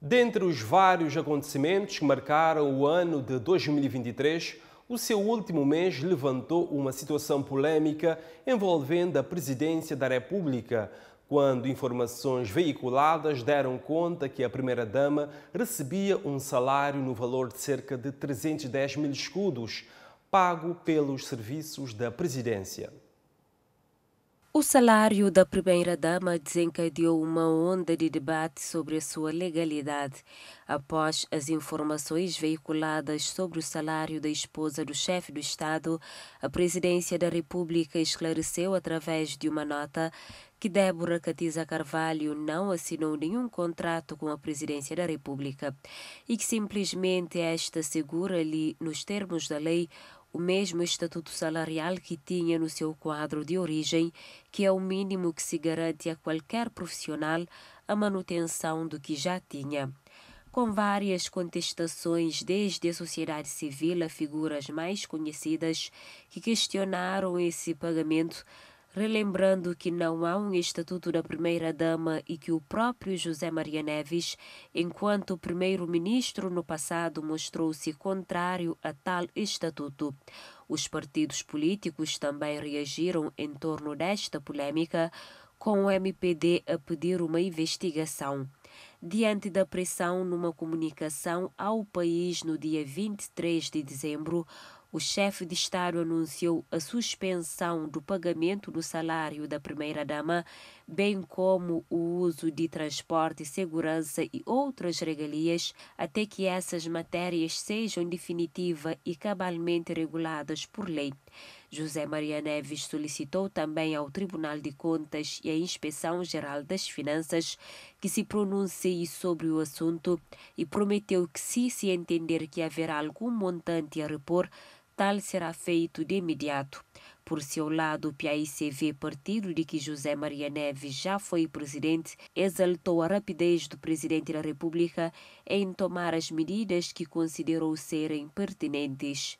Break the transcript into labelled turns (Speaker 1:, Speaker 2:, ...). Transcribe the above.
Speaker 1: Dentre os vários acontecimentos que marcaram o ano de 2023, o seu último mês levantou uma situação polêmica envolvendo a presidência da República, quando informações veiculadas deram conta que a primeira-dama recebia um salário no valor de cerca de 310 mil escudos, pago pelos serviços da presidência.
Speaker 2: O salário da primeira-dama desencadeou uma onda de debate sobre a sua legalidade após as informações veiculadas sobre o salário da esposa do chefe do Estado. A Presidência da República esclareceu através de uma nota que Débora Catiza Carvalho não assinou nenhum contrato com a Presidência da República e que simplesmente esta segura-lhe, nos termos da lei, o mesmo estatuto salarial que tinha no seu quadro de origem, que é o mínimo que se garante a qualquer profissional a manutenção do que já tinha. Com várias contestações desde a sociedade civil a figuras mais conhecidas que questionaram esse pagamento, relembrando que não há um estatuto da primeira-dama e que o próprio José Maria Neves, enquanto primeiro-ministro no passado, mostrou-se contrário a tal estatuto. Os partidos políticos também reagiram em torno desta polêmica, com o MPD a pedir uma investigação. Diante da pressão, numa comunicação ao país no dia 23 de dezembro, o chefe de Estado anunciou a suspensão do pagamento do salário da primeira-dama, bem como o uso de transporte, segurança e outras regalias, até que essas matérias sejam definitiva e cabalmente reguladas por lei. José Maria Neves solicitou também ao Tribunal de Contas e à Inspeção Geral das Finanças que se pronuncie sobre o assunto e prometeu que, se se entender que haverá algum montante a repor, tal será feito de imediato. Por seu lado, o PICV, partido de que José Maria Neves já foi presidente, exaltou a rapidez do presidente da República em tomar as medidas que considerou serem pertinentes.